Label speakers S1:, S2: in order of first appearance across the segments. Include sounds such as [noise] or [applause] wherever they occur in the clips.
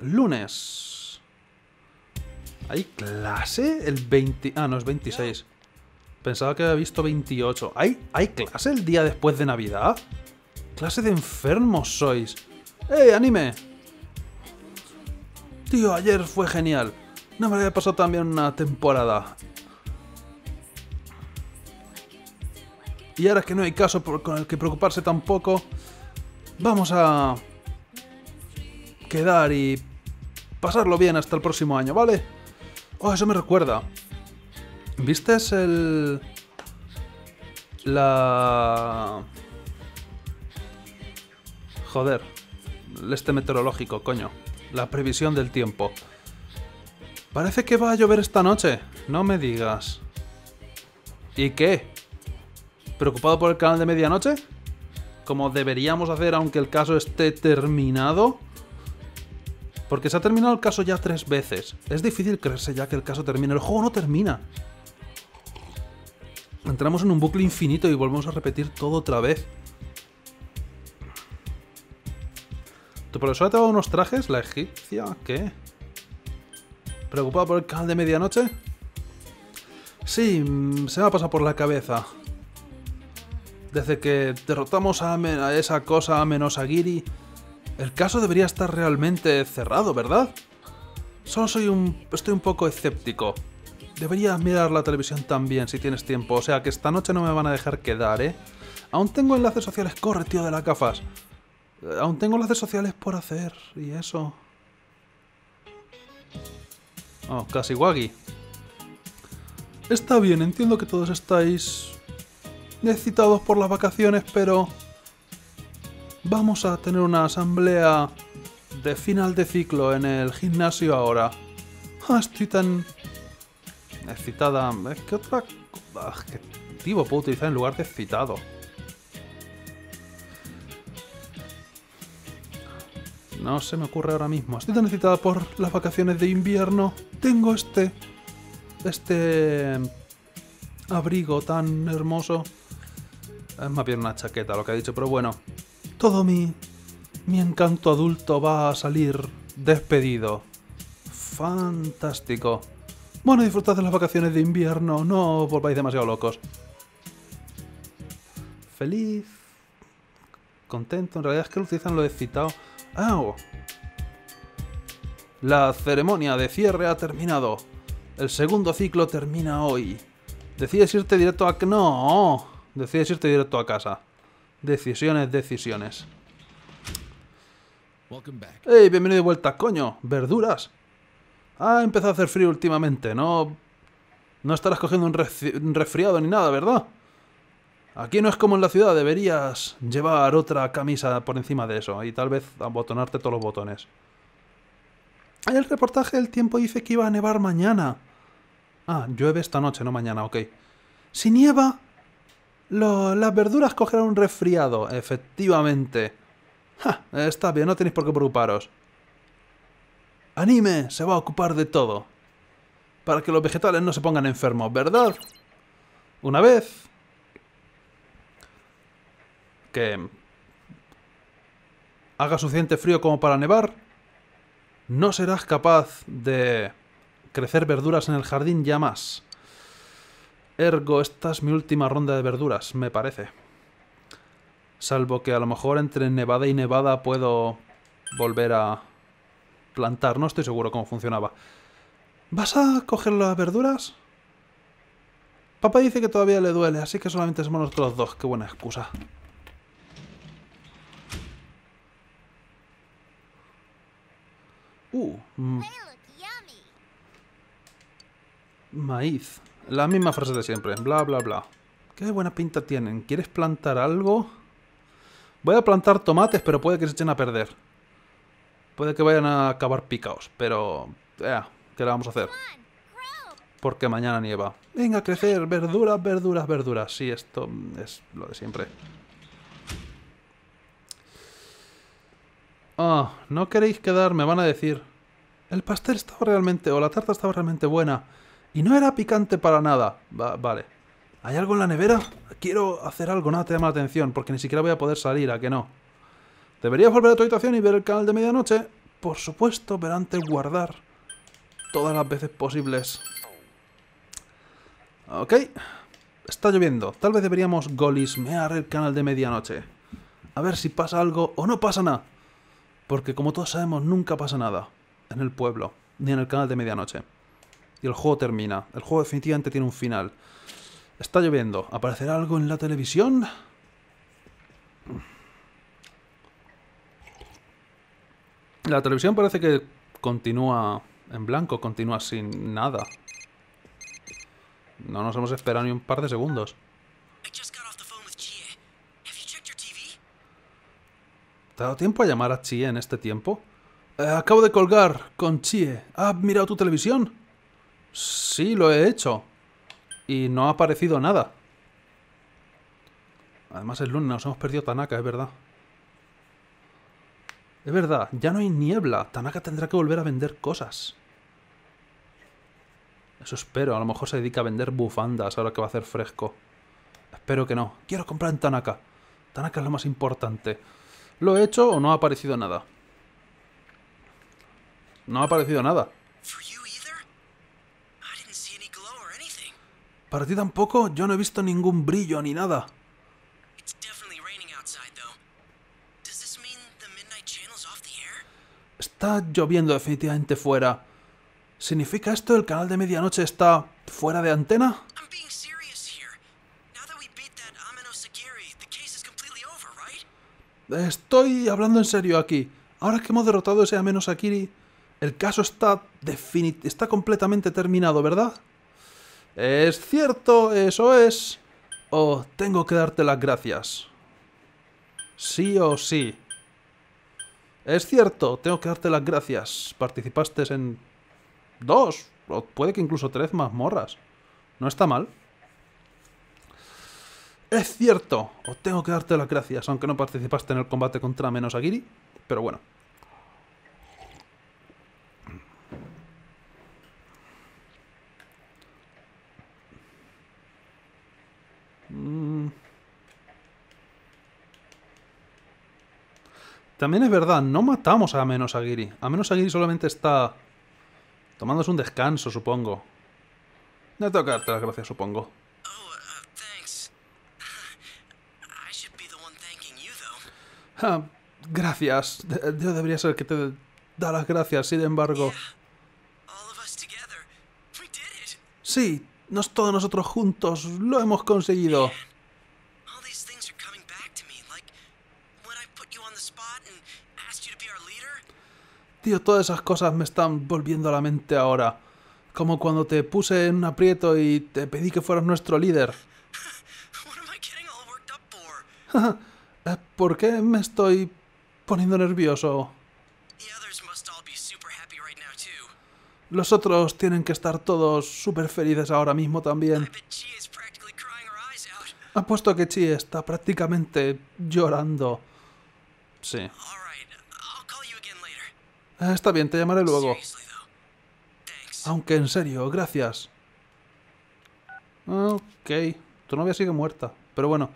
S1: Lunes. ¿Hay clase? El 20... Ah, no, es 26. Pensaba que había visto 28. ¿Hay, ¿Hay clase el día después de Navidad? Clase de enfermos sois. ¡Eh, anime! Tío, ayer fue genial. No me había pasado también una temporada. Y ahora que no hay caso con el que preocuparse tampoco, vamos a quedar y pasarlo bien hasta el próximo año, ¿vale? Oh, eso me recuerda. ¿Viste el... La... Joder. Este meteorológico, coño. La previsión del tiempo. Parece que va a llover esta noche. No me digas. ¿Y qué? ¿Preocupado por el canal de medianoche? Como deberíamos hacer aunque el caso esté terminado porque se ha terminado el caso ya tres veces. Es difícil creerse ya que el caso termina. El juego no termina. Entramos en un bucle infinito y volvemos a repetir todo otra vez. ¿Tu profesora te va unos trajes? ¿La egipcia? ¿Qué? ¿Preocupado por el canal de medianoche? Sí, mm, se me ha pasado por la cabeza. Desde que derrotamos a, esa cosa menos a el caso debería estar realmente cerrado, ¿verdad? Solo soy un... estoy un poco escéptico. Deberías mirar la televisión también si tienes tiempo, o sea que esta noche no me van a dejar quedar, ¿eh? Aún tengo enlaces sociales, corre, tío de las gafas. Eh, aún tengo enlaces sociales por hacer, y eso... Oh, casi Waggy. Está bien, entiendo que todos estáis... necesitados por las vacaciones, pero vamos a tener una asamblea de final de ciclo en el gimnasio ahora. Ah, estoy tan excitada. Es que otra adjetivo puedo utilizar en lugar de excitado. No se me ocurre ahora mismo. Estoy tan excitada por las vacaciones de invierno. Tengo este este abrigo tan hermoso. Es más bien una chaqueta lo que ha dicho, pero bueno, todo mi, mi encanto adulto va a salir despedido. Fantástico. Bueno, disfrutad de las vacaciones de invierno, no os volváis demasiado locos. Feliz. Contento, en realidad es que lo utilizan lo de citado. Ah, oh. La ceremonia de cierre ha terminado. El segundo ciclo termina hoy. ¿Decides irte directo a... No, decides irte directo a casa. Decisiones, decisiones. ¡Ey, bienvenido de vuelta, coño! ¡Verduras! Ha empezado a hacer frío últimamente, ¿no? No estarás cogiendo un, resfriado ni nada, ¿verdad? Aquí no es como en la ciudad, deberías llevar otra camisa por encima de eso y tal vez abotonarte todos los botones. En el reportaje del tiempo dice que iba a nevar mañana. Ah, llueve esta noche, no mañana, ok. Si nieva, las verduras cogerán un resfriado, efectivamente. Ja, está bien, no tenéis por qué preocuparos. Anime se va a ocupar de todo. Para que los vegetales no se pongan enfermos, ¿verdad? Una vez... Que... Haga suficiente frío como para nevar. No serás capaz de crecer verduras en el jardín ya más. Ergo, esta es mi última ronda de verduras, me parece. Salvo que a lo mejor entre Nevada y Nevada puedo volver a plantar. No estoy seguro cómo funcionaba. ¿Vas a coger las verduras? Papá dice que todavía le duele, así que solamente somos nosotros dos. Qué buena excusa. Uh. Mm. Maíz. La misma frase de siempre, bla bla bla. Qué buena pinta tienen. ¿Quieres plantar algo? Voy a plantar tomates, pero puede que se echen a perder. Puede que vayan a acabar picaos, pero... ya eh, ¿Qué le vamos a hacer? Porque mañana nieva. Venga, a crecer. Verduras, verduras, verduras. Sí, esto es lo de siempre. Ah, no queréis quedar, me van a decir. El pastel estaba realmente... o la tarta estaba realmente buena. Y no era picante para nada. vale. ¿Hay algo en la nevera? Quiero hacer algo, nada te llama la atención, porque ni siquiera voy a poder salir, ¿a que no? Deberías volver a tu habitación y ver el canal de medianoche. Por supuesto, pero antes guardar todas las veces posibles. Ok. Está lloviendo. Tal vez deberíamos golismear el canal de medianoche. A ver si pasa algo o no pasa nada. Porque como todos sabemos, nunca pasa nada. En el pueblo, ni en el canal de medianoche y el juego termina. El juego definitivamente tiene un final. Está lloviendo. ¿Aparecerá algo en la televisión? La televisión parece que continúa en blanco, continúa sin nada. No nos hemos esperado ni un par de segundos. ¿Te ha dado tiempo a llamar a Chie en este tiempo? Eh, acabo de colgar con Chie. ¿Has mirado tu televisión? Sí, lo he hecho. Y no ha aparecido nada. Además es Luna nos hemos perdido Tanaka, es verdad. Es verdad, ya no hay niebla. Tanaka tendrá que volver a vender cosas. Eso espero, a lo mejor se dedica a vender bufandas ahora que va a hacer fresco. Espero que no. Quiero comprar en Tanaka. Tanaka es lo más importante. ¿Lo he hecho o no ha aparecido nada? No ha aparecido nada. ¿Para ti tampoco? Yo no he visto ningún brillo ni nada. Está lloviendo definitivamente fuera. ¿Significa esto el canal de medianoche está fuera de antena? Estoy hablando en serio aquí. Ahora que hemos derrotado a ese Ameno Sakiri, el caso está, está completamente terminado, ¿verdad? ¿Es cierto? ¿Eso es? ¿O tengo que darte las gracias? Sí o sí. Es cierto, tengo que darte las gracias. Participaste en dos, o puede que incluso tres mazmorras. No está mal. Es cierto, o tengo que darte las gracias, aunque no participaste en el combate contra menos Menosagiri, pero bueno. Mm. También es verdad, no matamos a Menos Aguirre. A Menos Aguirre solamente está tomándose un descanso, supongo. No tengo que darte las gracias, supongo. Oh, uh, ah, gracias. Yo debería ser el que te da las gracias, sin embargo. Sí, nos, todos nosotros juntos lo hemos conseguido. Tío, todas esas cosas me están volviendo a la mente ahora. Como cuando te puse en un aprieto y te pedí que fueras nuestro líder. [laughs] [laughs] ¿Por qué me estoy poniendo nervioso? Los otros tienen que estar todos súper felices ahora mismo también. Apuesto que Chi está prácticamente llorando. Sí. Ah, está bien, te llamaré luego. Aunque en serio, gracias. Ok. Tu novia sigue muerta. Pero bueno,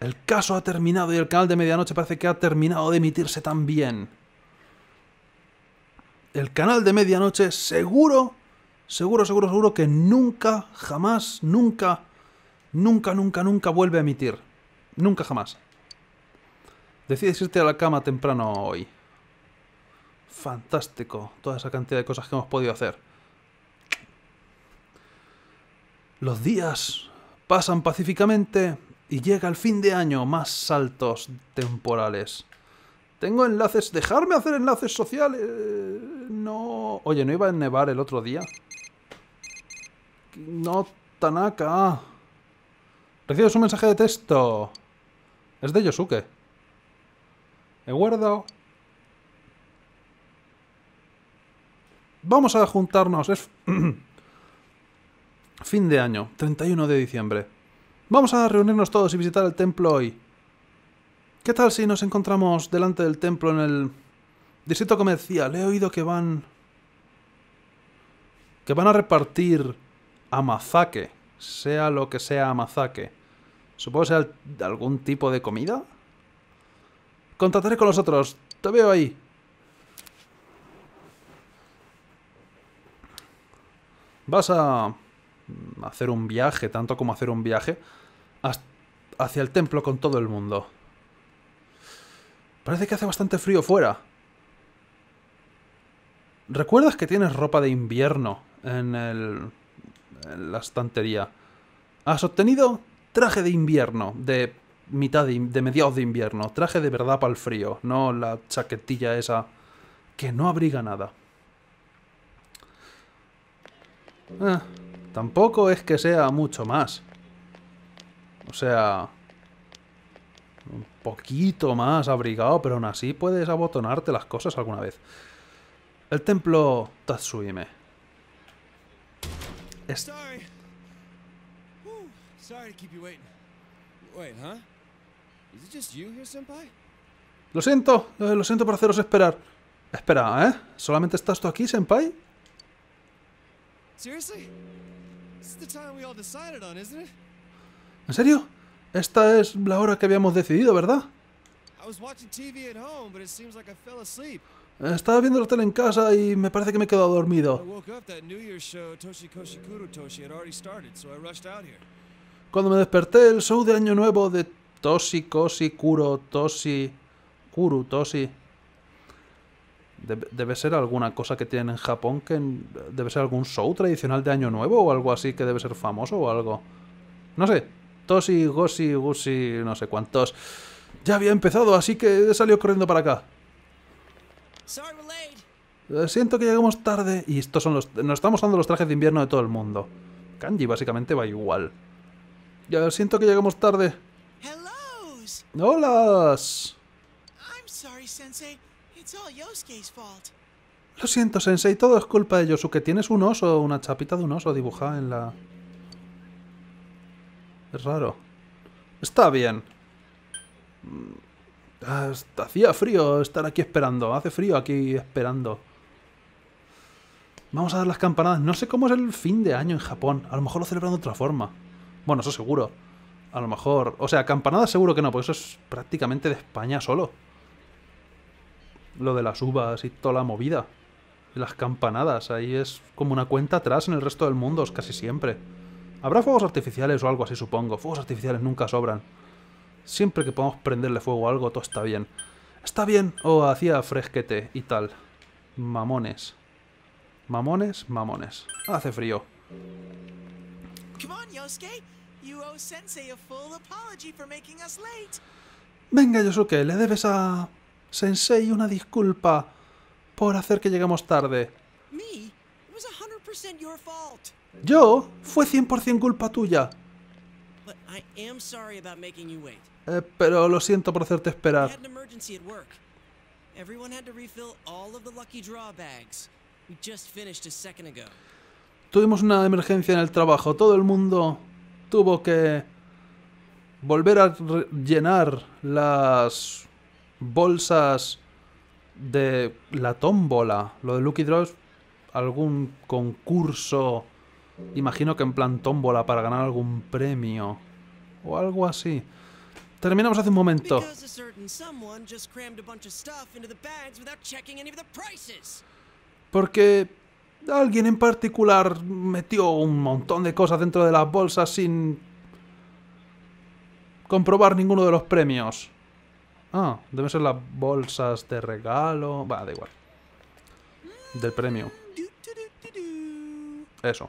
S1: el caso ha terminado y el canal de Medianoche parece que ha terminado de emitirse también el canal de medianoche, seguro, seguro, seguro, seguro que nunca, jamás, nunca, nunca, nunca, nunca vuelve a emitir. Nunca, jamás. Decides irte a la cama temprano hoy. Fantástico, toda esa cantidad de cosas que hemos podido hacer. Los días pasan pacíficamente y llega el fin de año, más saltos temporales. Tengo enlaces. Dejarme hacer enlaces sociales. No. Oye, ¿no iba a nevar el otro día? No, Tanaka. Recibes un mensaje de texto. Es de Yosuke. He guardado. Vamos a juntarnos. Es [clears throat] fin de año, 31 de diciembre. Vamos a reunirnos todos y visitar el templo hoy. ¿Qué tal si nos encontramos delante del templo en el distrito comercial? He oído que van... Que van a repartir amazake, sea lo que sea amazake. Supongo sea algún tipo de comida. Contrataré con los otros. Te veo ahí. Vas a hacer un viaje, tanto como hacer un viaje, hacia el templo con todo el mundo. Parece que hace bastante frío fuera. ¿Recuerdas que tienes ropa de invierno en, el, en la estantería? Has obtenido traje de invierno, de mitad de, de mediados de invierno, traje de verdad para el frío, no la chaquetilla esa que no abriga nada. Eh, tampoco es que sea mucho más. O sea, poquito más abrigado, pero aún así puedes abotonarte las cosas alguna vez. El templo Tatsuime. Lo siento, eh, lo siento por haceros esperar. Espera, ¿eh? ¿Solamente estás tú aquí, senpai? ¿En serio? Esta es la hora que habíamos decidido, ¿verdad? Estaba viendo la tele en casa y me parece que me he quedado dormido. Cuando me desperté, el show de Año Nuevo de Toshi, Koshi, Kuro, Toshi... Kuru, Toshi... Debe ser alguna cosa que tienen en Japón que... Debe ser algún show tradicional de Año Nuevo o algo así que debe ser famoso o algo. No sé. Tosi, Gosi, Gusi, no sé cuántos. Ya había empezado, así que he salido corriendo para acá. Eh, siento que llegamos tarde. Y estos son los... Nos estamos dando los trajes de invierno de todo el mundo. Kanji básicamente va igual. Ya siento que llegamos tarde. ¡Hola! Lo siento, Sensei. Todo es culpa de Yosuke. Tienes un oso, una chapita de un oso dibujada en la... Es raro. Está bien. Mm, hacía frío estar aquí esperando. Hace frío aquí esperando. Vamos a dar las campanadas. No sé cómo es el fin de año en Japón. A lo mejor lo celebran de otra forma. Bueno, eso seguro. A lo mejor... O sea, campanadas seguro que no, porque eso es prácticamente de España solo. Lo de las uvas y toda la movida. Y las campanadas. Ahí es como una cuenta atrás en el resto del mundo, Es casi siempre. Habrá fuegos artificiales o algo así, supongo. Fuegos artificiales nunca sobran. Siempre que podamos prenderle fuego a algo, todo está bien. Está bien, o oh, hacía fresquete y tal. Mamones. Mamones, mamones. Hace frío. Venga, Yosuke, le debes a... Sensei una disculpa por hacer que lleguemos tarde. ¿Yo? Fue 100% culpa tuya. Eh, pero lo siento por hacerte esperar. Tuvimos una emergencia en el trabajo. Todo el mundo tuvo que volver a llenar las bolsas de la tómbola. Lo de Lucky Draws, algún concurso Imagino que en plan tómbola para ganar algún premio. O algo así. Terminamos hace un momento. Porque alguien en particular metió un montón de cosas dentro de las bolsas sin comprobar ninguno de los premios. Ah, deben ser las bolsas de regalo... Va, da igual. Del premio. Mm, Eso.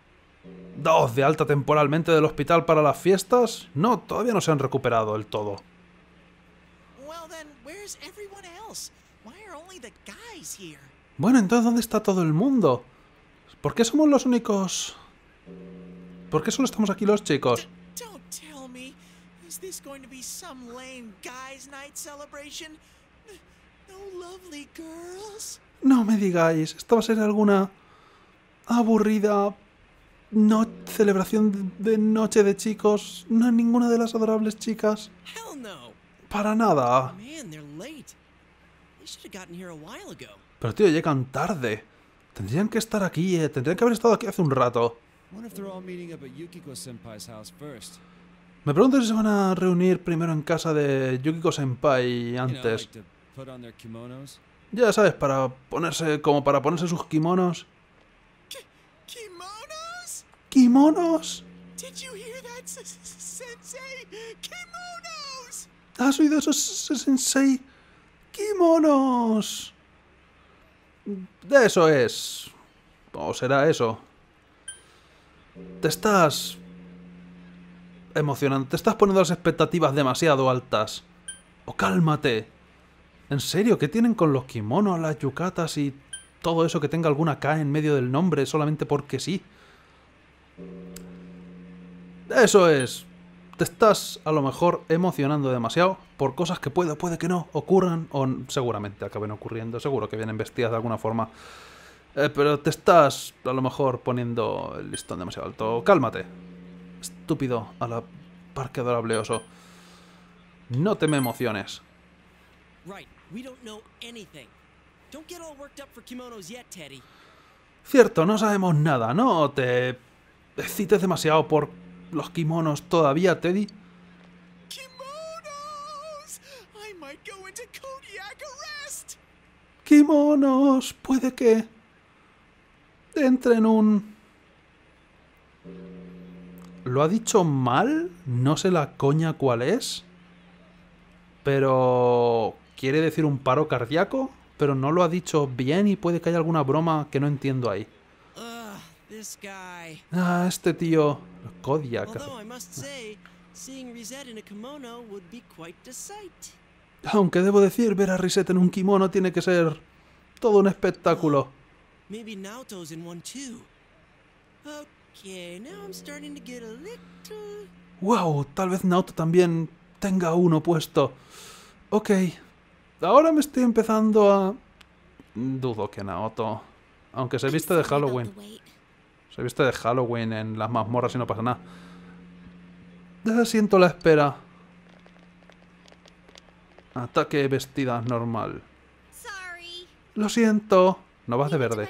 S1: Dos de alta temporalmente del hospital para las fiestas. No, todavía no se han recuperado del todo. Bueno, entonces ¿dónde está todo el mundo? ¿Por qué somos los únicos? ¿Por qué solo estamos aquí los chicos? No me digáis, ¿esto va a ser alguna aburrida no celebración de noche de chicos, no ninguna de las adorables chicas. Para nada. Pero tío, llegan tarde. Tendrían que estar aquí, eh. Tendrían que haber estado aquí hace un rato. Me pregunto si se van a reunir primero en casa de Yukiko Senpai antes. Ya sabes, para ponerse como para ponerse sus kimonos. ¡Kimonos! ¿Has oído eso, Sensei? ¡Kimonos! Eso es. ¿O será eso? Te estás... emocionando. Te estás poniendo las expectativas demasiado altas. ¡O cálmate! ¿En serio? ¿Qué tienen con los kimonos, las yucatas y todo eso que tenga alguna K en medio del nombre solamente porque sí? Eso es. Te estás a lo mejor emocionando demasiado por cosas que puede, puede que no, ocurran o seguramente acaben ocurriendo, seguro que vienen vestidas de alguna forma. Eh, pero te estás a lo mejor poniendo el listón demasiado alto. Cálmate. Estúpido, a la parque adorable oso. No te me emociones. Cierto, no sabemos nada, no te decites demasiado por los kimonos todavía, Teddy. Kimonos, puede que entre en un... ¿Lo ha dicho mal? No sé la coña cuál es. Pero... ¿Quiere decir un paro cardíaco? Pero no lo ha dicho bien y puede que haya alguna broma que no entiendo ahí. Ah, este tío. Kodiak. Aunque debo decir, ver a Reset en un kimono tiene que ser todo un espectáculo. Wow, tal vez Naoto también tenga uno puesto. Ok, ahora me estoy empezando a... Dudo que Naoto, aunque se viste de Halloween. Se viste de Halloween en las mazmorras y no pasa nada. Ya siento la espera. Ataque vestida normal. Lo siento. No vas de verde.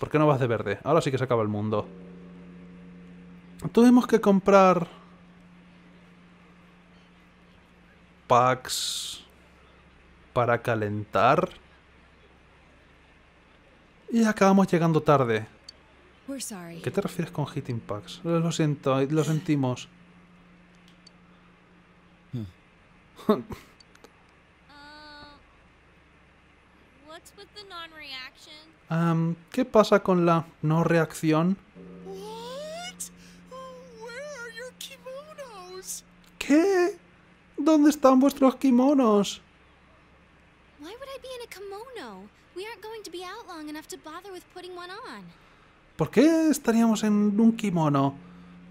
S1: ¿Por qué no vas de verde? Ahora sí que se acaba el mundo. Tuvimos que comprar... Packs... Para calentar. Y acabamos llegando tarde. ¿Qué te refieres con hit impacts? Lo siento, lo sentimos. Uh, ¿Qué pasa con la no reacción? ¿Qué? ¿Dónde están vuestros kimonos? ¿Por qué estaríamos en un kimono?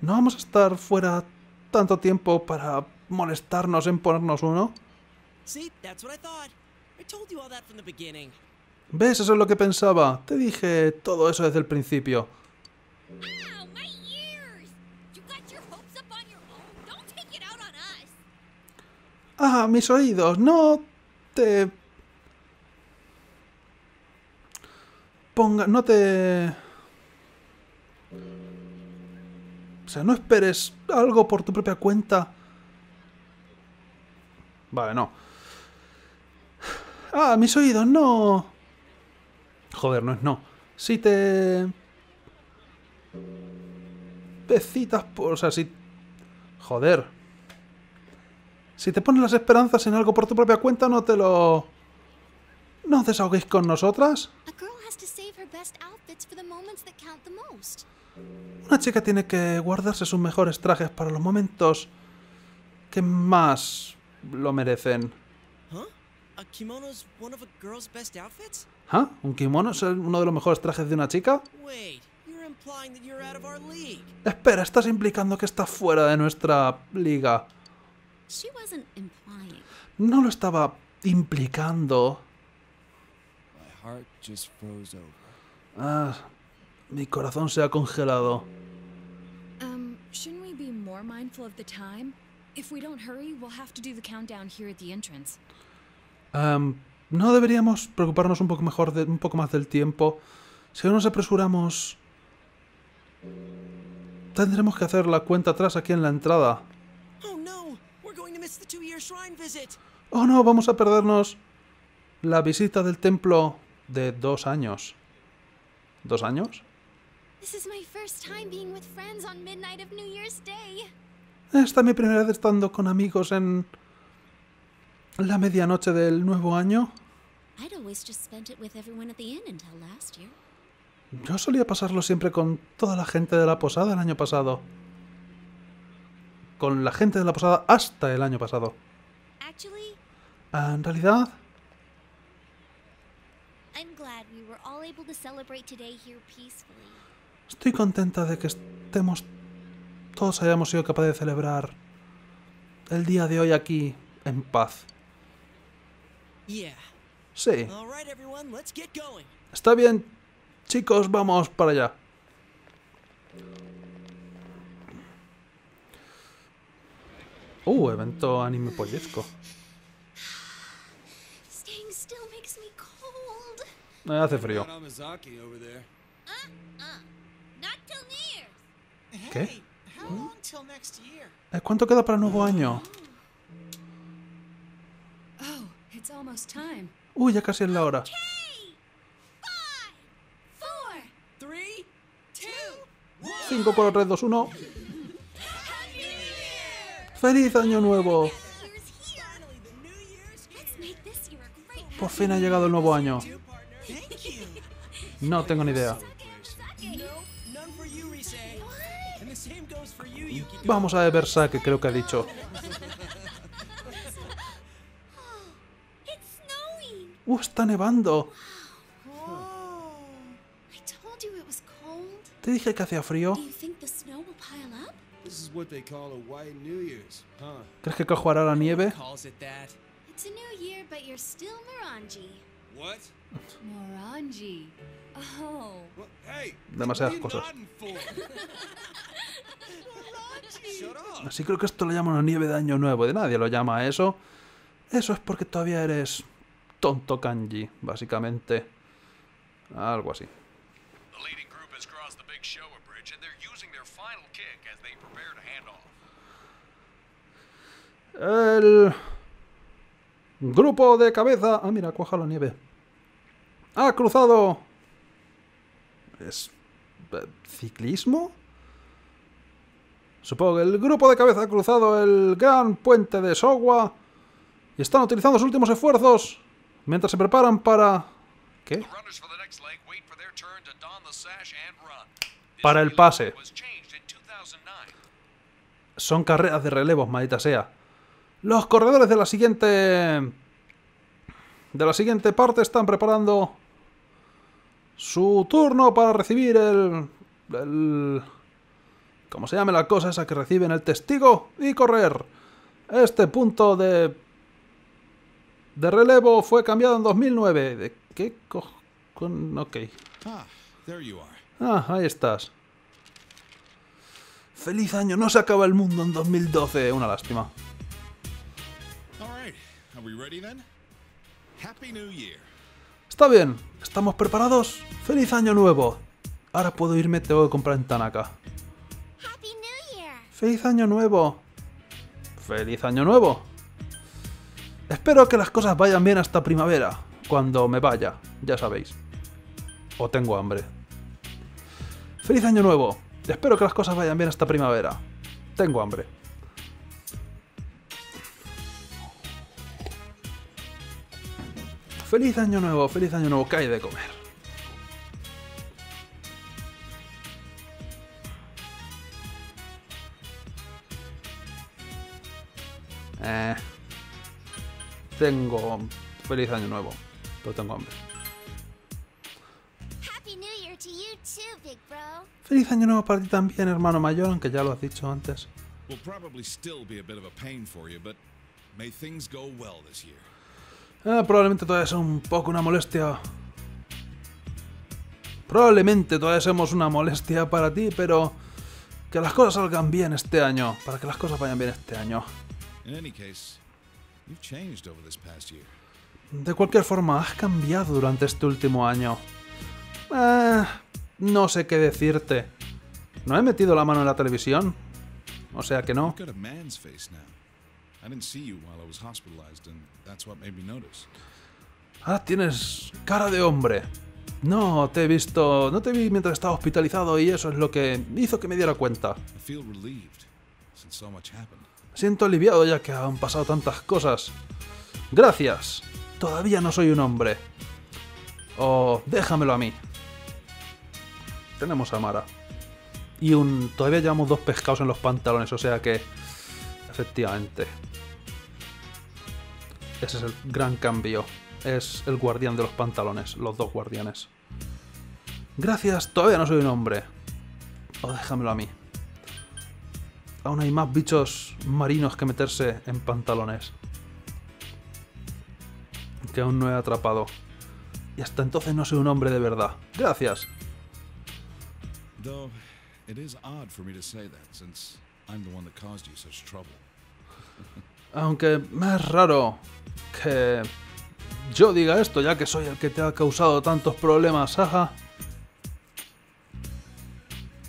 S1: No vamos a estar fuera tanto tiempo para molestarnos en ponernos uno. ¿Ves? Eso es lo que pensaba. Te dije todo eso desde el principio. Ah, mis oídos. No te ponga, no te... O sea, no esperes algo por tu propia cuenta. Vale, no. Ah, mis oídos, no. Joder, no es no. Si te... Pecitas por... O sea, si... Joder. Si te pones las esperanzas en algo por tu propia cuenta, no te lo... ¿No os desahoguéis con nosotras? Una chica tiene que guardarse sus mejores trajes para los momentos que más lo merecen. ¿Ah? ¿Un kimono es uno de los mejores trajes de una chica? Espera, estás implicando que está fuera de nuestra liga. No lo estaba implicando. Ah, mi corazón se ha congelado. Um, no deberíamos preocuparnos un poco mejor de, un poco más del tiempo. Si no nos apresuramos, tendremos que hacer la cuenta atrás aquí en la entrada. Oh, no, Oh no, vamos a perdernos la visita del templo de dos años. ¿Dos años? Esta es mi primera vez estando con amigos en la medianoche del nuevo año. Yo solía pasarlo siempre con toda la gente de la posada el año pasado. Con la gente de la posada hasta el año pasado. Ah, en realidad... Estoy contenta de que estemos todos hayamos sido capaces de celebrar el día de hoy aquí en paz.
S2: Sí.
S1: Está bien, chicos, vamos para allá. Uh, evento anime pollezco Me hace frío. ¿Qué? Eh, ¿Cuánto queda para el nuevo año? Uy, ya casi es la hora. 5 por 3, 2, 1. ¡Feliz año nuevo! Por fin ha llegado el nuevo año. No tengo ni idea. Vamos a ver, sake, creo que ha dicho. ¡Uh, está nevando! Te dije que hacía frío. ¿Crees que cajuará la nieve?
S3: Oh. Demasiadas cosas.
S1: Así creo que esto lo llaman nieve de año nuevo. De nadie lo llama eso. Eso es porque todavía eres tonto kanji, básicamente. Algo así. El grupo de cabeza... Ah, mira, cuaja la nieve. Ha cruzado ¿Es eh, ciclismo? Supongo que el grupo de cabeza ha cruzado el gran puente de Sogua. y están utilizando sus últimos esfuerzos mientras se preparan para... ¿Qué? Para el pase. Son carreras de relevos, maldita sea. Los corredores de la siguiente... De la siguiente parte están preparando su turno para recibir el... el... ¿Cómo se llame la cosa esa que reciben el testigo? Y correr. Este punto de... de relevo fue cambiado en 2009. ¿De qué con Ok. Ah, ah, ahí estás. ¡Feliz año! ¡No se acaba el mundo en 2012! Una lástima. Está bien. ¿Estamos preparados? ¡Feliz año nuevo! Ahora puedo irme, tengo que comprar en Tanaka. ¡Feliz año nuevo! ¡Feliz año nuevo! Espero que las cosas vayan bien hasta primavera, cuando me vaya, ya sabéis. O tengo hambre. ¡Feliz año nuevo! Espero que las cosas vayan bien hasta primavera. Tengo hambre. feliz año nuevo, feliz año nuevo, cae de comer. Eh, tengo feliz año nuevo, pero tengo hambre. Feliz año nuevo para ti también, hermano mayor, aunque ya lo has dicho antes.
S2: may things go well
S1: Ah, probablemente todavía sea un poco una molestia. Probablemente todavía somos una molestia para ti, pero que las cosas salgan bien este año, para que las cosas vayan bien este año. De cualquier forma, has cambiado durante este último año. Ah, no sé qué decirte. No he metido la mano en la televisión. O sea que no. Ah, tienes cara de hombre. No, te he visto. No te vi mientras estaba hospitalizado y eso es lo que hizo que me diera cuenta. Siento aliviado ya que han pasado tantas cosas. Gracias. Todavía no soy un hombre. O déjamelo a mí. Tenemos a Mara. Y un. Todavía llevamos dos pescados en los pantalones, o sea que. Efectivamente. Ese es el gran cambio. Es el guardián de los pantalones, los dos guardianes. Gracias, todavía no soy un hombre. O oh, déjamelo a mí. Aún hay más bichos marinos que meterse en pantalones. Que aún no he atrapado. Y hasta entonces no soy un hombre de verdad. Gracias. Aunque más raro que yo diga esto, ya que soy el que te ha causado tantos problemas, ajá.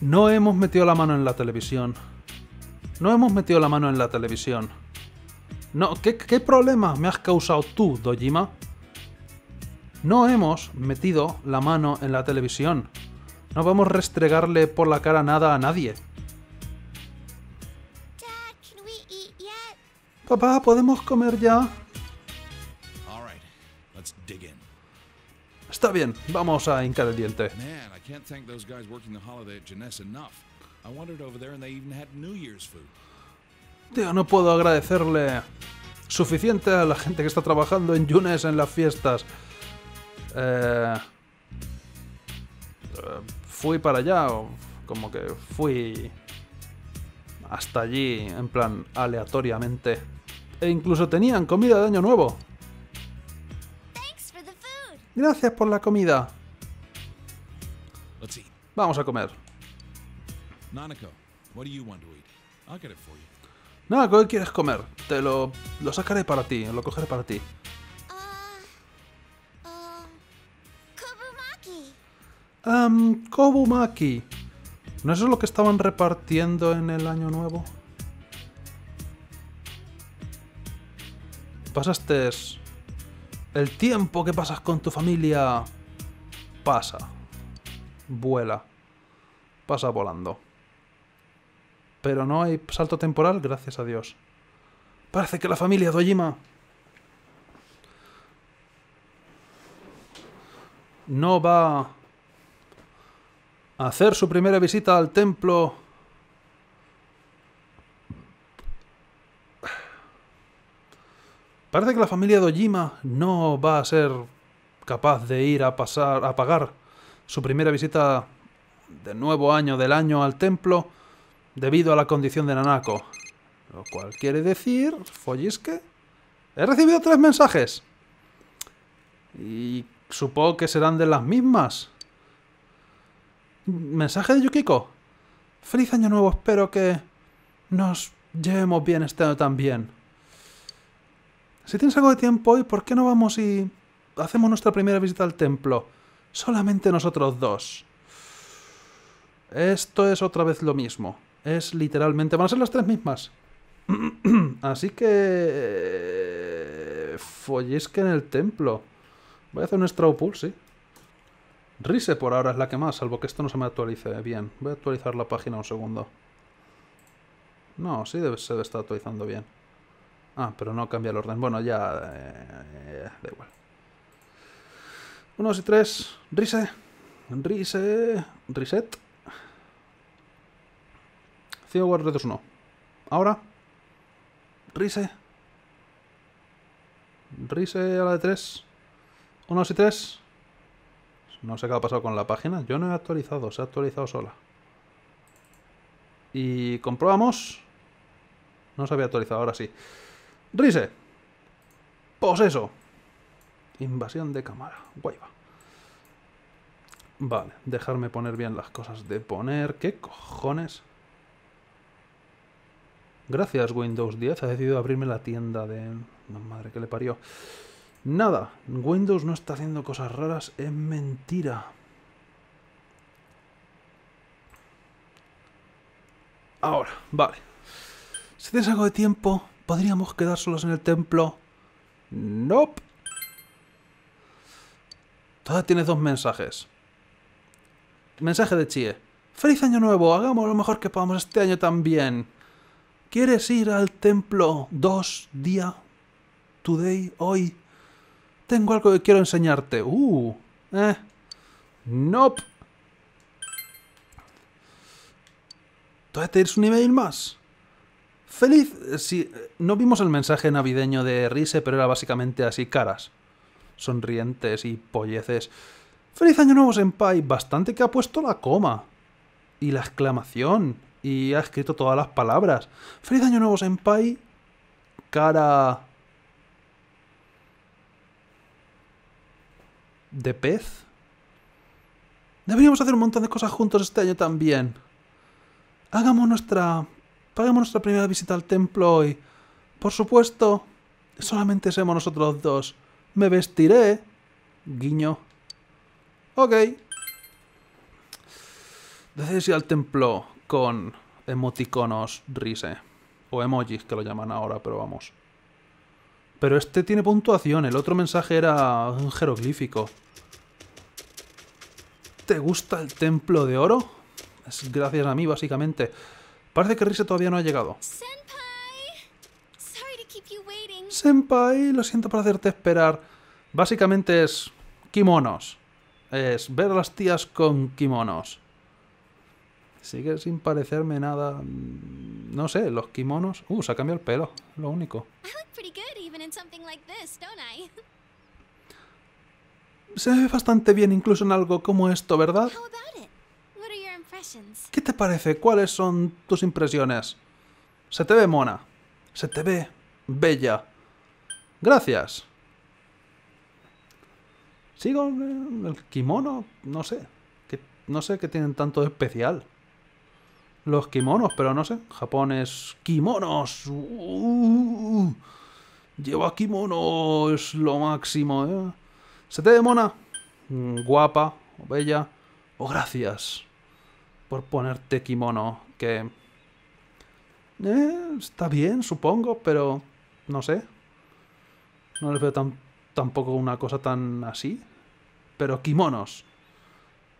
S1: No hemos metido la mano en la televisión. No hemos metido la mano en la televisión. No, ¿qué, problema me has causado tú, Dojima? No hemos metido la mano en la televisión. No vamos a restregarle por la cara nada a nadie. Papá, ¿podemos comer ya? Está bien, vamos a hincar el diente. Tío, no puedo agradecerle suficiente a la gente que está trabajando en Yunes en las fiestas. Eh, fui para allá, o como que fui hasta allí, en plan, aleatoriamente e incluso tenían comida de año nuevo. Gracias por la comida. Vamos a comer. Nanako, ¿qué quieres comer? Te lo, lo sacaré para ti, lo cogeré para ti. Uh, um, Kobumaki. ¿No es eso lo que estaban repartiendo en el año nuevo? pasaste el tiempo que pasas con tu familia, pasa, vuela, pasa volando. Pero no hay salto temporal, gracias a Dios. Parece que la familia Dojima no va a hacer su primera visita al templo Parece que la familia Dojima no va a ser capaz de ir a pasar a pagar su primera visita de nuevo año del año al templo debido a la condición de Nanako. Lo cual quiere decir, follisque, he recibido tres mensajes. Y supongo que serán de las mismas. Mensaje de Yukiko. Feliz año nuevo, espero que nos llevemos bien este año también si tienes algo de tiempo hoy, ¿por qué no vamos y hacemos nuestra primera visita al templo? Solamente nosotros dos. Esto es otra vez lo mismo. Es literalmente... Van a ser las tres mismas. [clears throat] Así que... Eh, que en el templo. Voy a hacer un straw pool, sí. Rise por ahora es la que más, salvo que esto no se me actualice bien. Voy a actualizar la página un segundo. No, sí se está estar actualizando bien. Ah, pero no cambia el orden. Bueno, ya... Eh, eh da igual. 1, 2 y 3. Rise. Rise. Reset. CIOWARE Redos 1. Ahora. Rise. Rise a la de 3. 1, 2 y 3. No sé qué ha pasado con la página. Yo no he actualizado. Se ha actualizado sola. Y comprobamos. No se había actualizado. Ahora sí. Rise. Poseso. Invasión de cámara. Guay Vale, dejarme poner bien las cosas de poner. ¿Qué cojones? Gracias Windows 10, ha decidido abrirme la tienda de... No, madre que le parió. Nada, Windows no está haciendo cosas raras, es mentira. Ahora, vale. Si te algo de tiempo, ¿Podríamos quedar solos en el templo? Nope. Todavía tienes dos mensajes. Mensaje de Chie. ¡Feliz año nuevo! Hagamos lo mejor que podamos este año también. ¿Quieres ir al templo dos día? ¿Today? ¿Hoy? Tengo algo que quiero enseñarte. ¡Uh! ¿Eh? Nope. ¿Todavía tienes un email más? Feliz. Eh, sí, eh, no vimos el mensaje navideño de Rise, pero era básicamente así: caras sonrientes y polleces. ¡Feliz Año Nuevo, Senpai! Bastante que ha puesto la coma. Y la exclamación. Y ha escrito todas las palabras. ¡Feliz Año Nuevo, Senpai! Cara. de pez. Deberíamos hacer un montón de cosas juntos este año también. Hagamos nuestra Paguemos nuestra primera visita al templo hoy? Por supuesto, solamente somos nosotros dos. Me vestiré. Guiño. Ok. Decides ir al templo con emoticonos rise. O emojis, que lo llaman ahora, pero vamos. Pero este tiene puntuación. El otro mensaje era un jeroglífico. ¿Te gusta el templo de oro? Es gracias a mí, básicamente. Parece que Rise todavía no ha llegado. Senpai, lo siento por hacerte esperar. Básicamente es kimonos. Es ver a las tías con kimonos. Sigue sin parecerme nada... Mm, no sé, los kimonos... Uh, se ha cambiado el pelo, lo único. Se ve bastante bien incluso en algo como esto, ¿verdad? ¿Qué te parece? ¿Cuáles son tus impresiones? Se te ve mona. Se te ve bella. Gracias. Sigo el kimono, no sé. no sé qué tienen tanto especial. Los kimonos, pero no sé. Japones, kimonos. Uh, lleva kimono, es lo máximo. ¿eh? Se te ve mona. Mm, guapa, o bella, o gracias por ponerte kimono, que... Eh, está bien, supongo, pero no sé. No les veo tampoco una cosa tan así. Pero kimonos.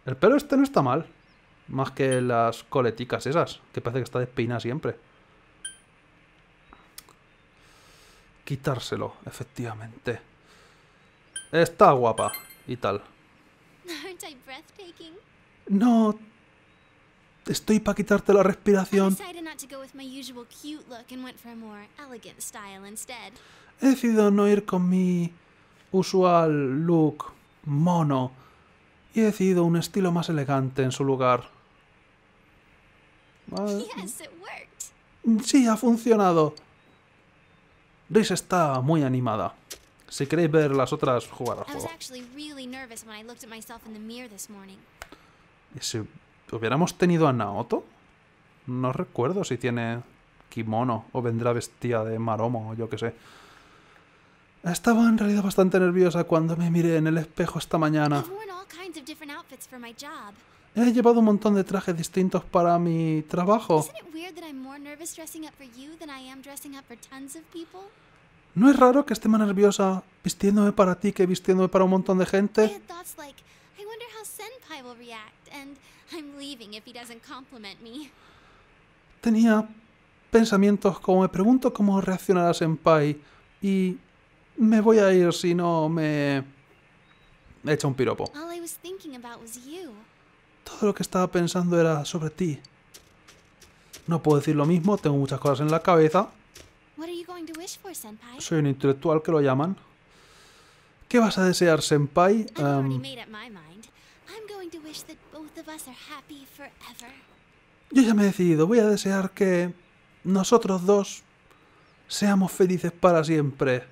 S1: El pelo este no está mal. Más que las coleticas esas, que parece que está de espina siempre. Quitárselo, efectivamente. Está guapa y tal. [laughs] No estoy para quitarte la respiración. He decidido no ir con mi usual look mono y he decidido un estilo más elegante en su lugar. Sí, ha funcionado. Rish está muy animada. Si queréis ver las otras jugar ¿Hubiéramos tenido a Naoto? No recuerdo si tiene kimono o vendrá vestida de maromo o yo qué sé. Estaba en realidad bastante nerviosa cuando me miré en el espejo esta mañana. He llevado un montón de trajes distintos para mi trabajo. ¿No es raro que esté más nerviosa vistiéndome para ti que vistiéndome para un montón de gente? Tenía pensamientos como me pregunto cómo reaccionará Senpai y me voy a ir si no me echa un piropo. Todo lo que estaba pensando era sobre ti. No puedo decir lo mismo, tengo muchas cosas en la cabeza. Soy un intelectual que lo llaman. ¿Qué vas a desear, Senpai? Yo ya me he decidido, voy a desear que nosotros dos seamos felices para siempre.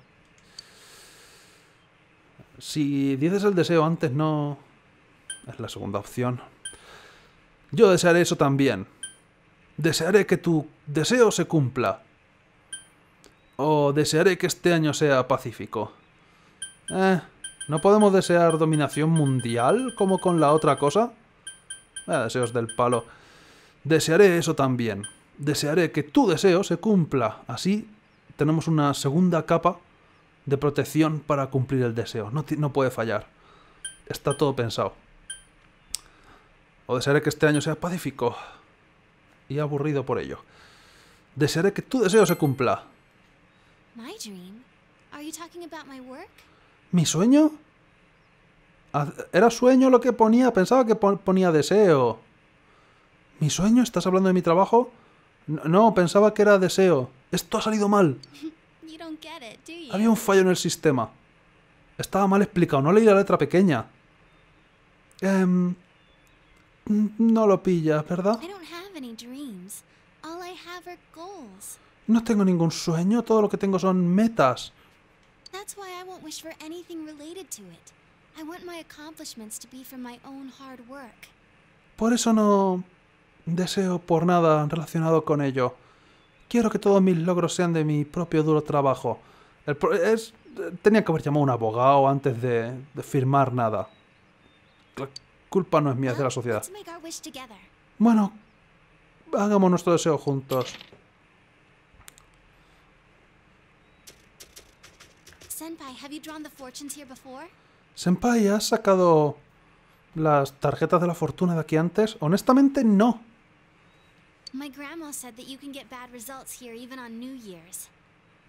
S1: Si dices el deseo antes, no... Es la segunda opción. Yo desearé eso también. Desearé que tu deseo se cumpla. O desearé que este año sea pacífico. Eh, ¿No podemos desear dominación mundial como con la otra cosa? Ah, deseos del palo. Desearé eso también. Desearé que tu deseo se cumpla. Así tenemos una segunda capa de protección para cumplir el deseo. No, no puede fallar. Está todo pensado. O desearé que este año sea pacífico y aburrido por ello. Desearé que tu deseo se cumpla. ¿Mi sueño? Ah, era sueño lo que ponía, pensaba que ponía deseo. ¿Mi sueño? ¿Estás hablando de mi trabajo? No, pensaba que era deseo. Esto ha salido mal. [laughs] Había un fallo en el sistema. Estaba mal explicado, no leí la letra pequeña. Em, no lo pillas, ¿verdad? No tengo ningún sueño, todo lo que tengo son metas. Por eso no deseo por nada relacionado con ello. Quiero que todos mis logros sean de mi propio duro trabajo. tenía que haber llamado a un abogado antes de, de firmar nada. La culpa no es mía, de la sociedad. Bueno, hagamos nuestro deseo juntos. Senpai, ¿has sacado las tarjetas de la fortuna de aquí antes? Honestamente, no.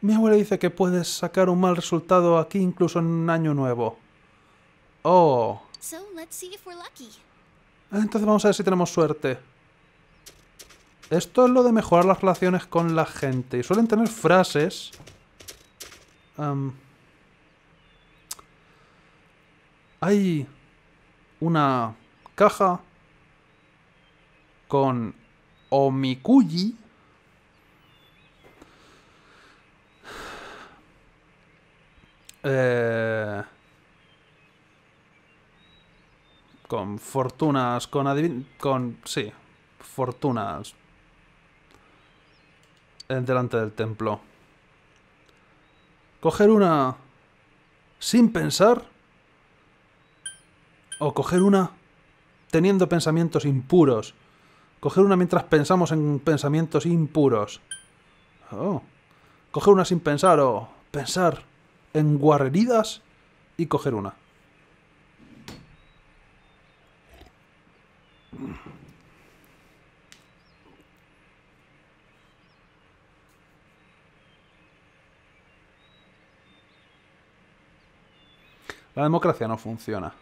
S1: Mi abuela dice que puedes sacar un mal resultado aquí incluso en un año nuevo. Oh. Ah, entonces vamos a ver si tenemos suerte. Esto es lo de mejorar las relaciones con la gente. Y suelen tener frases... Um, Hay una caja con Omikuji. Eh, con fortunas, con adivin... con... sí, fortunas delante del templo. Coger una sin pensar o coger una teniendo pensamientos impuros. Coger una mientras pensamos en pensamientos impuros. Oh. Coger una sin pensar o pensar en guarreridas y coger una. La democracia no funciona.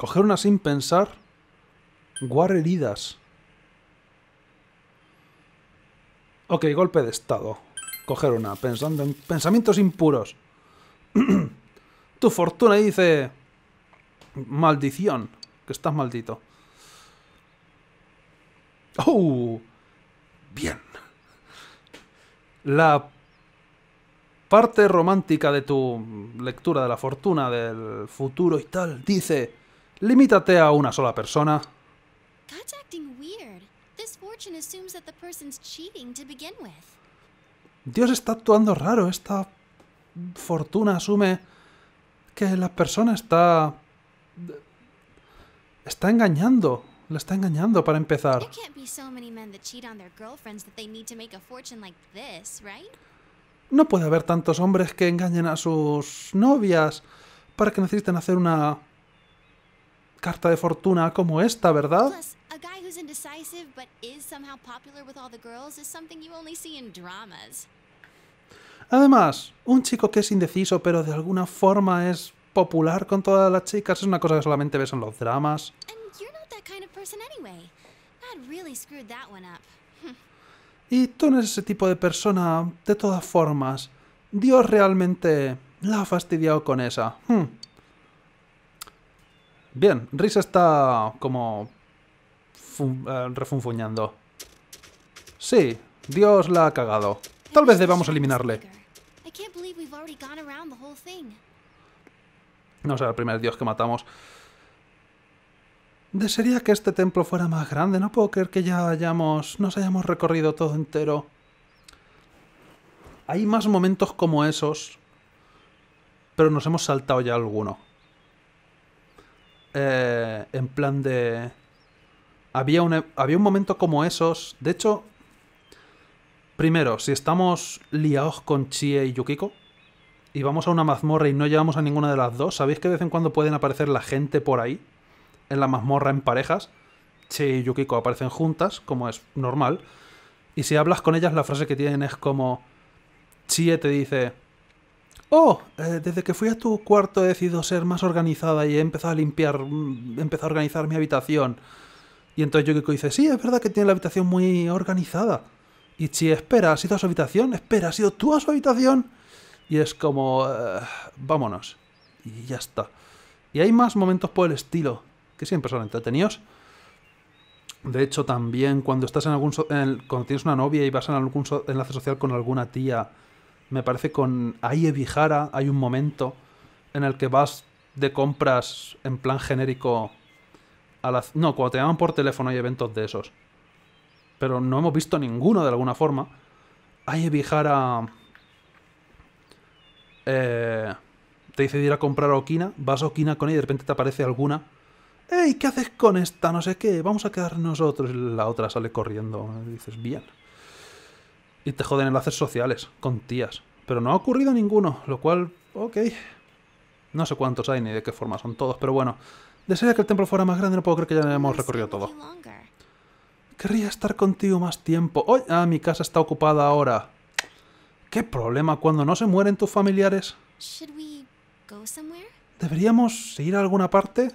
S1: Coger una sin pensar. Guar heridas. Ok, golpe de estado. Coger una, pensando en pensamientos impuros. [clears throat] tu fortuna dice... Maldición, que estás maldito. ¡Oh! Bien. La parte romántica de tu lectura de la fortuna, del futuro y tal, dice... Limítate a una sola persona. Dios está actuando raro. Esta fortuna asume que la persona está... Está engañando. La está engañando para empezar. No puede haber tantos hombres que engañen a sus novias para que necesiten hacer una carta de fortuna como esta, ¿verdad? Además, un chico que es indeciso pero de alguna forma es popular con todas las chicas es una cosa que solamente ves en los dramas. Y tú no eres ese tipo de persona de todas formas. Dios realmente la ha fastidiado con esa. Hmm. Bien, Risa está como eh, refunfuñando. Sí, Dios la ha cagado. Tal vez debamos eliminarle. No será el primer dios que matamos. Desearía que este templo fuera más grande. No puedo creer que ya hayamos, nos hayamos recorrido todo entero. Hay más momentos como esos, pero nos hemos saltado ya alguno. Eh, en plan de... Había un, e, había un momento como esos. De hecho, primero, si estamos liados con Chie y Yukiko, y vamos a una mazmorra y no llevamos a ninguna de las dos, ¿sabéis que de vez en cuando pueden aparecer la gente por ahí? En la mazmorra en parejas. Chie y Yukiko aparecen juntas, como es normal. Y si hablas con ellas, la frase que tienen es como... Chie te dice, Oh, eh, desde que fui a tu cuarto he decidido ser más organizada y he empezado a limpiar, he mm, empezado a organizar mi habitación. Y entonces Yukiko dice, sí, es verdad que tiene la habitación muy organizada. Y Chi, espera, ¿has ido a su habitación? Espera, ¿has ido tú a su habitación? Y es como, eh, vámonos. Y ya está. Y hay más momentos por el estilo, que siempre son entretenidos. De hecho, también cuando estás en algún tienes una novia y vas en algún enlace social con alguna tía me parece con Aye hay un momento en el que vas de compras en plan genérico a las No, cuando te llaman por teléfono hay eventos de esos. Pero no hemos visto ninguno de alguna forma. Aye Eh, te dice ir a comprar a Okina, vas a Okina con ella y de repente te aparece alguna. ¡Ey! ¿Qué haces con esta? No sé qué. Vamos a quedar nosotros. Y la otra sale corriendo. dices, bien. Y te joden enlaces sociales, con tías. Pero no ha ocurrido ninguno, lo cual, ok. No sé cuántos hay ni de qué forma son todos, pero bueno. Desearía que el templo fuera más grande, no puedo creer que ya hemos recorrido todo. Querría estar contigo más tiempo. hoy Ah, mi casa está ocupada ahora. ¿Qué problema cuando no se mueren tus familiares? ¿Deberíamos ir a alguna parte?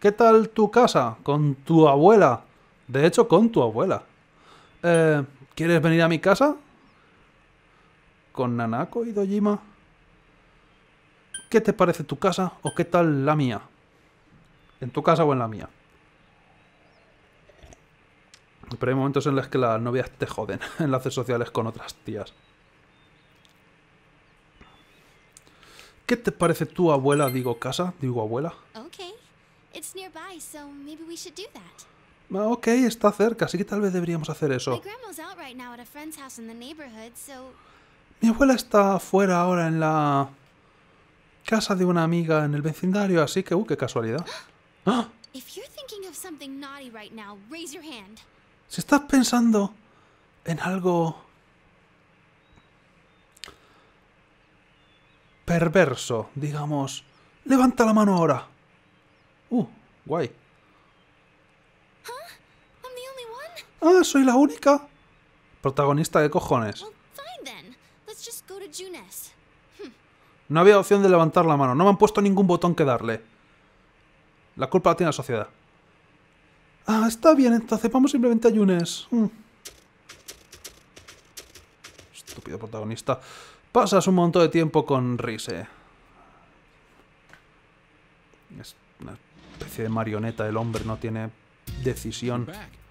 S1: ¿Qué tal tu casa? Con tu abuela. De hecho, con tu abuela. Eh, ¿Quieres venir a mi casa? ¿Con Nanako y Dojima? ¿Qué te parece tu casa o qué tal la mía? ¿En tu casa o en la mía? Pero hay momentos en los que las novias te joden. [laughs] Enlaces sociales con otras tías. ¿Qué te parece tu abuela, digo casa, digo abuela?
S3: Okay. It's nearby, so maybe we should do that.
S1: Ah, ok, está cerca, así que tal vez deberíamos hacer eso. Mi abuela está afuera ahora en la casa de una amiga en el vecindario, así que, uh, qué casualidad. [gasps] ¡Ah! Si estás pensando en algo perverso, digamos, levanta la mano ahora. Uh, guay. Ah, soy la única. Protagonista de cojones. Hmm. No había opción de levantar la mano. No me han puesto ningún botón que darle. La culpa la tiene la sociedad. Ah, está bien, entonces vamos simplemente a Yunes. Hmm. Estúpido protagonista. Pasas un montón de tiempo con Rise. Es una especie de marioneta. El hombre no tiene decisión.